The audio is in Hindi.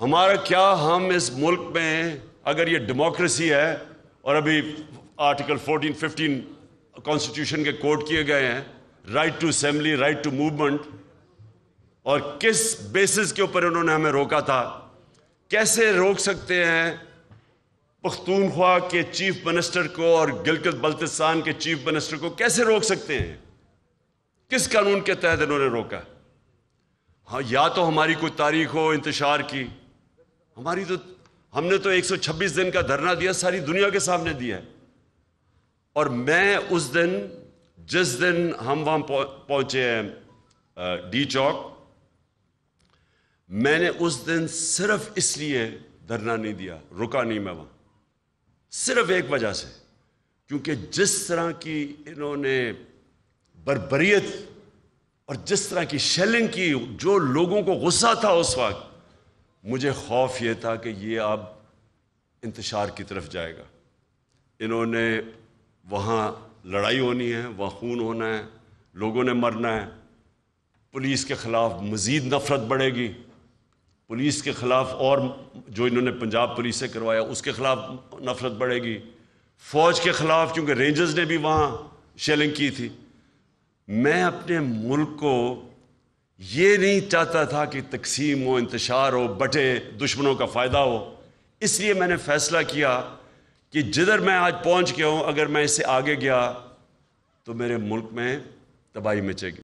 हमारा क्या हम इस मुल्क में अगर ये डेमोक्रेसी है और अभी आर्टिकल 14, 15 कॉन्स्टिट्यूशन के कोड किए गए हैं right to assembly right to movement और किस बेसिस के ऊपर उन्होंने हमें रोका था कैसे रोक सकते हैं पख्तूनख्वा के चीफ मिनिस्टर को और गिलकत बल्तिस्तान के चीफ मिनिस्टर को कैसे रोक सकते हैं किस कानून के तहत इन्होंने रोका हाँ या तो हमारी कोई तारीख हो इंतशार की हमारी तो हमने तो 126 दिन का धरना दिया सारी दुनिया के सामने दिया है और मैं उस दिन जिस दिन हम वहां पहुंचे हैं डी चौक मैंने उस दिन सिर्फ इसलिए धरना नहीं दिया रुका नहीं मैं वहां सिर्फ एक वजह से क्योंकि जिस तरह की इन्होंने बरबरीत और जिस तरह की शेलिंग की जो लोगों को गुस्सा था उस वक्त मुझे खौफ ये था कि ये अब इंतशार की तरफ जाएगा इन्होंने वहाँ लड़ाई होनी है वहाँ खून होना है लोगों ने मरना है पुलिस के ख़िलाफ़ मज़ीद नफ़रत बढ़ेगी पुलिस के ख़िलाफ़ और जो इन्होंने पंजाब पुलिस से करवाया उसके ख़िलाफ़ नफ़रत बढ़ेगी फ़ौज के ख़िलाफ़ चूँकि रेंजर्स ने भी वहाँ शेलिंग की थी मैं अपने मुल्क को ये नहीं चाहता था कि तकसीम हो इंतशार हो बटे दुश्मनों का फ़ायदा हो इसलिए मैंने फ़ैसला किया कि जिधर मैं आज पहुंच गया हूं अगर मैं इससे आगे गया तो मेरे मुल्क में तबाही मचेगी